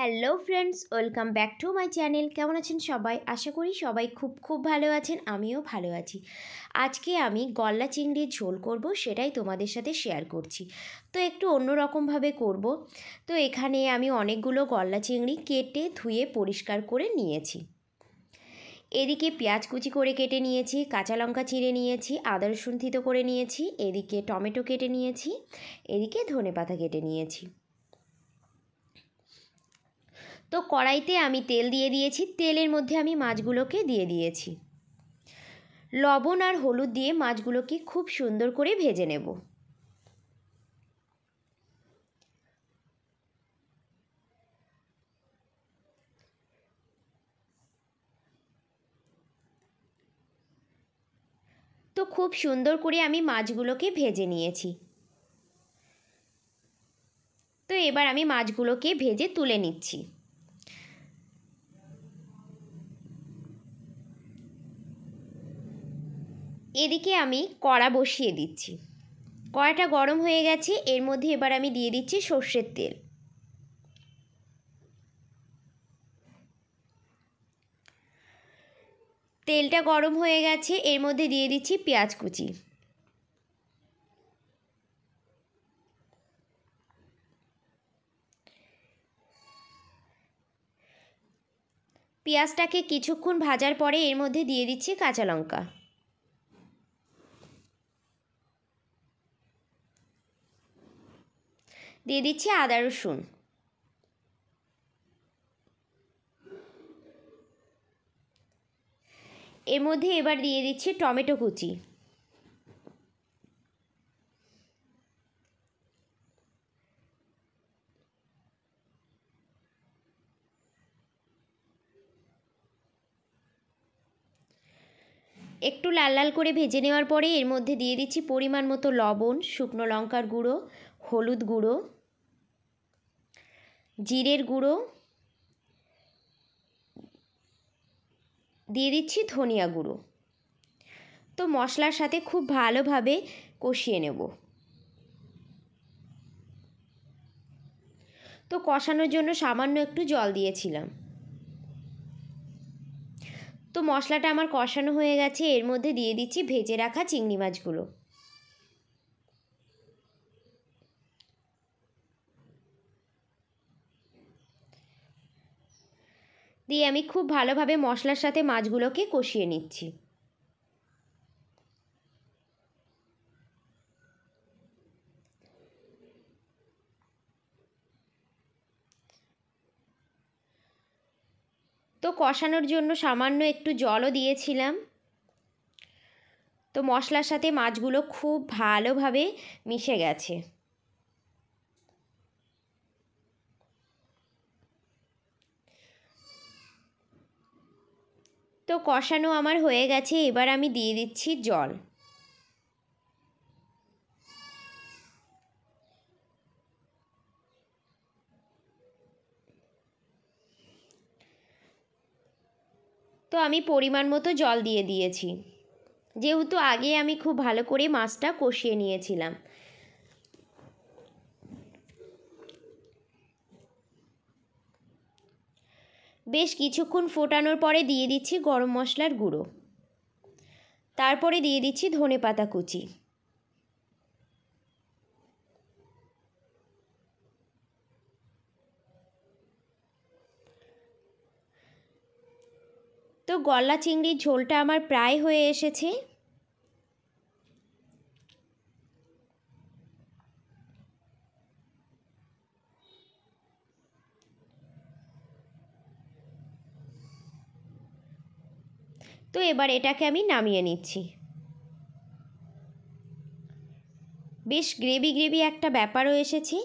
hello friends welcome back to my channel কেমন আছেন সবাই আশা করি সবাই খুব খুব ভালো আছেন আমিও ভালো আছি আজকে আমি গল্লা চিংড়ির ঝোল করব সেটাই তোমাদের সাথে শেয়ার করছি তো একটু অন্যরকমভাবে করব তো এখানে আমি অনেকগুলো গল্লা চিংড়ি কেটে ধুয়ে পরিষ্কার করে নিয়েছি এদিকে পেঁয়াজ কুচি করে কেটে নিয়েছি কাঁচা লঙ্কা চিঁড়ে নিয়েছি আদার সুন্থিত করে নিয়েছি এদিকে টমেটো কেটে নিয়েছি এদিকে ধনে পাতা কেটে নিয়েছি তো কড়াইতে আমি তেল দিয়ে দিয়েছি তেলের মধ্যে আমি মাছগুলোকে দিয়ে দিয়েছি লবণ আর হলুদ দিয়ে মাছগুলোকে খুব সুন্দর করে ভেজে নেব তো খুব সুন্দর করে আমি মাছগুলোকে ভেজে নিয়েছি তো এবার আমি মাছগুলোকে ভেজে তুলে নিচ্ছি এদিকে আমি কড়া বসিয়ে দিচ্ছি কড়াটা গরম হয়ে গেছে এর মধ্যে এবার আমি দিয়ে দিচ্ছি সর্ষের তেল তেলটা গরম হয়ে গেছে এর মধ্যে দিয়ে দিচ্ছি পেঁয়াজ কুচি পেঁয়াজটাকে কিছুক্ষণ ভাজার পরে এর মধ্যে দিয়ে দিচ্ছি কাঁচা লঙ্কা দিয়ে দিচ্ছি আদা রসুন এর মধ্যে এবার দিয়ে দিচ্ছি টমেটো কুচি একটু লাল লাল করে ভেজে নেওয়ার পরে এর মধ্যে দিয়ে দিচ্ছি পরিমাণ মতো লবণ শুকনো লঙ্কার গুঁড়ো হলুদ গুঁড়ো জিরের গুঁড়ো দিয়ে দিচ্ছি ধনিয়া গুঁড়ো তো মশলার সাথে খুব ভালোভাবে কষিয়ে নেব তো কষানোর জন্য সামান্য একটু জল দিয়েছিলাম তো মশলাটা আমার কষানো হয়ে গেছে এর মধ্যে দিয়ে দিচ্ছি ভেজে রাখা চিংড়ি মাছগুলো দিয়ে আমি খুব ভালোভাবে মশলার সাথে মাছগুলোকে কষিয়ে নিচ্ছি তো কষানোর জন্য সামান্য একটু জলও দিয়েছিলাম তো মশলার সাথে মাছগুলো খুব ভালোভাবে মিশে গেছে তো কষানো আমার হয়ে গেছে এবার আমি দিয়ে দিচ্ছি জল তো আমি পরিমাণ মতো জল দিয়ে দিয়েছি যেহেতু আগে আমি খুব ভালো করে মাছটা কষিয়ে নিয়েছিলাম বেশ কিছুক্ষণ ফোটানোর পরে দিয়ে দিচ্ছি গরম মশলার গুঁড়ো তারপরে দিয়ে দিচ্ছি ধনে পাতা কুচি তো গলা চিংড়ির ঝোলটা আমার প্রায় হয়ে এসেছে তো এবার এটাকে আমি নামিয়ে নিচ্ছি বেশ গ্রেভি গ্রেভি একটা ব্যাপারও এসেছে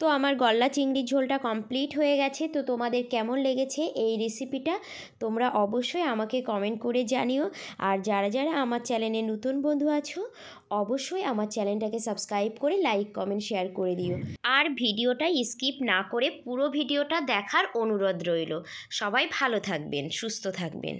তো আমার গল্লা চিংড়ির ঝোলটা কমপ্লিট হয়ে গেছে তো তোমাদের কেমন লেগেছে এই রেসিপিটা তোমরা অবশ্যই আমাকে কমেন্ট করে জানিও আর যারা যারা আমার চ্যানেলে নতুন বন্ধু আছো অবশ্যই আমার চ্যানেলটাকে সাবস্ক্রাইব করে লাইক কমেন্ট শেয়ার করে দিও আর ভিডিওটা স্কিপ না করে পুরো ভিডিওটা দেখার অনুরোধ রইল সবাই ভালো থাকবেন সুস্থ থাকবেন